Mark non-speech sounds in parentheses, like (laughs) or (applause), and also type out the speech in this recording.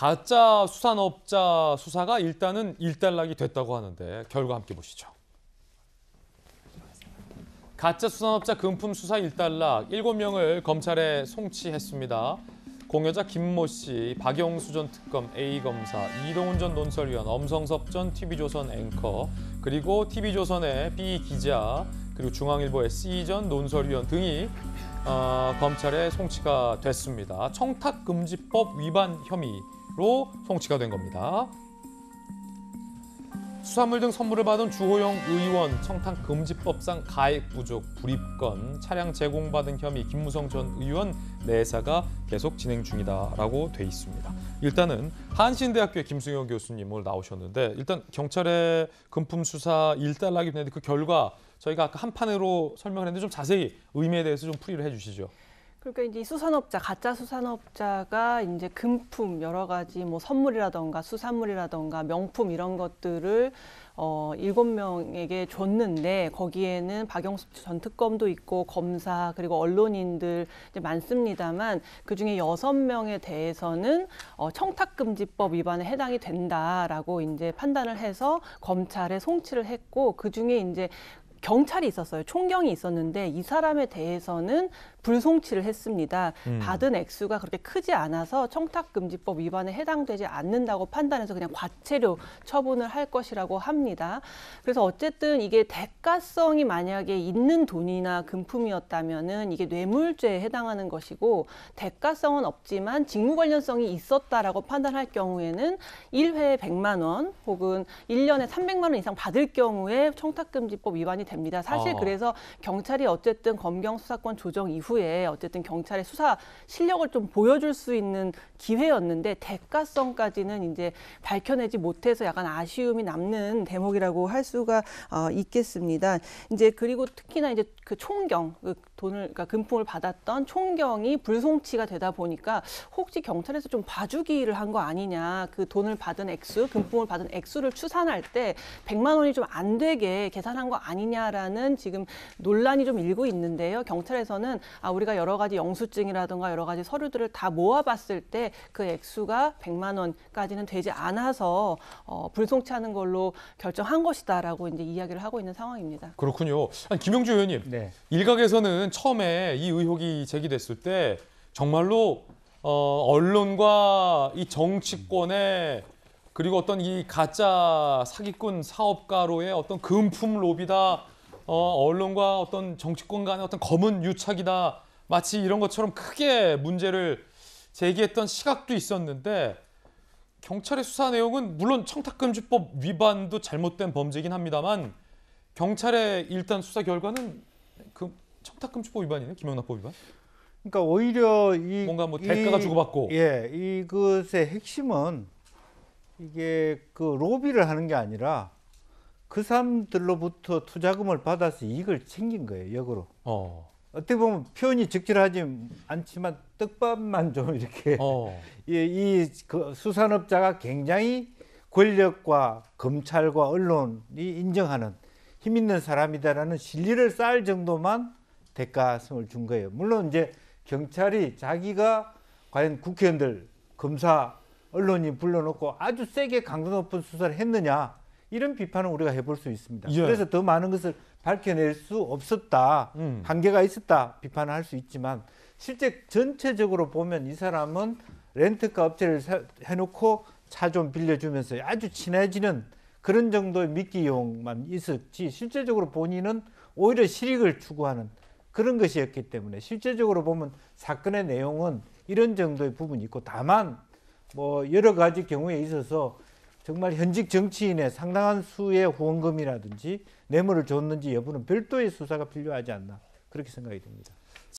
가짜 수산업자 수사가 일단은 일단락이 됐다고 하는데 결과 함께 보시죠. 가짜 수산업자 금품 수사 일단락 7명을 검찰에 송치했습니다. 공여자 김모 씨, 박영수 전 특검 A 검사, 이동훈 전 논설위원, 엄성섭 전 TV조선 앵커, 그리고 TV조선의 B 기자, 그리고 중앙일보의 C 전 논설위원 등이 어, 검찰에 송치가 됐습니다. 청탁금지법 위반 혐의 로 송치가 된 겁니다. 수산물 등 선물을 받은 주호영 의원 청탁 금지법상 가액 부족, 불입건, 차량 제공받은 혐의 김무성 전 의원 내사가 계속 진행 중이다라고 돼 있습니다. 일단은 한신대학교의 김승현 교수님 을 나오셨는데 일단 경찰의 금품 수사 일단락이 되는데그 결과 저희가 아까 한 판으로 설명을 했는데 좀 자세히 의미에 대해서 좀 풀이를 해주시죠. 그러니까 이제 수산업자 가짜 수산업자가 이제 금품 여러 가지 뭐 선물이라던가 수산물이라던가 명품 이런 것들을 어 일곱 명에게 줬는데 거기에는 박영숙전 특검도 있고 검사 그리고 언론인들 이제 많습니다만 그 중에 여섯 명에 대해서는 어 청탁금지법 위반에 해당이 된다라고 이제 판단을 해서 검찰에 송치를 했고 그 중에 이제 경찰이 있었어요. 총경이 있었는데 이 사람에 대해서는 불송치를 했습니다. 음. 받은 액수가 그렇게 크지 않아서 청탁금지법 위반에 해당되지 않는다고 판단해서 그냥 과체료 처분을 할 것이라고 합니다. 그래서 어쨌든 이게 대가성이 만약에 있는 돈이나 금품이었다면은 이게 뇌물죄에 해당하는 것이고 대가성은 없지만 직무 관련성이 있었다라고 판단할 경우에는 1회에 100만 원 혹은 1년에 300만 원 이상 받을 경우에 청탁금지법 위반이 됩니다. 사실 어. 그래서 경찰이 어쨌든 검경 수사권 조정 이후에 어쨌든 경찰의 수사 실력을 좀 보여줄 수 있는 기회였는데 대가성까지는 이제 밝혀내지 못해서 약간 아쉬움이 남는 대목이라고 할 수가 어, 있겠습니다. 이제 그리고 특히나 이제 그 총경 그 돈을 그러니까 금품을 받았던 총경이 불송치가 되다 보니까 혹시 경찰에서 좀 봐주기를 한 거 아니냐 그 돈을 받은 액수 금품을 받은 액수를 추산할 때 100만 원이 좀 안 되게 계산한 거 아니냐 아니냐라는 지금 논란이 좀 일고 있는데요. 경찰에서는 아, 우리가 여러 가지 영수증이라든가 여러 가지 서류들을 다 모아봤을 때 그 액수가 100만 원까지는 되지 않아서 어, 불송치하는 걸로 결정한 것이다라고 이제 이야기를 하고 있는 상황입니다. 그렇군요. 아니, 김용주 의원님, 네. 일각에서는 처음에 이 의혹이 제기됐을 때 정말로 어, 언론과 이 정치권의 그리고 어떤 이 가짜 사기꾼 사업가로의 어떤 금품 로비다 어, 언론과 어떤 정치권 간의 어떤 검은 유착이다 마치 이런 것처럼 크게 문제를 제기했던 시각도 있었는데 경찰의 수사 내용은 물론 청탁금지법 위반도 잘못된 범죄긴 이 합니다만 경찰의 일단 수사 결과는 그 청탁금지법 위반이네 김영란법 위반. 그러니까 오히려 이 뭔가 뭐 대가가 이, 주고받고. 예, 이것의 핵심은 이게 그 로비를 하는 게 아니라 그 사람들로부터 투자금을 받아서 이익을 챙긴 거예요 역으로. 어. 어떻게 보면 표현이 적절하지 않지만 떡밥만 좀 (laughs) 이렇게 어. 이, 이그 수산업자가 굉장히 권력과 검찰과 언론이 인정하는 힘 있는 사람이다라는 신뢰를 쌓을 정도만 대가성을 준 거예요. 물론 이제 경찰이 자기가 과연 국회의원들 검사 언론이 불러놓고 아주 세게 강도 높은 수사를 했느냐 이런 비판을 우리가 해볼 수 있습니다. 예. 그래서 더 많은 것을 밝혀낼 수 없었다, 음. 한계가 있었다 비판을 할 수 있지만 실제 전체적으로 보면 이 사람은 렌트카 업체를 사, 해놓고 차 좀 빌려주면서 아주 친해지는 그런 정도의 미끼용만 있었지 실제적으로 본인은 오히려 실익을 추구하는 그런 것이었기 때문에 실제적으로 보면 사건의 내용은 이런 정도의 부분이 있고 다만 뭐 여러 가지 경우에 있어서 정말 현직 정치인의 상당한 수의 후원금이라든지 뇌물을 줬는지 여부는 별도의 수사가 필요하지 않나 그렇게 생각이 듭니다.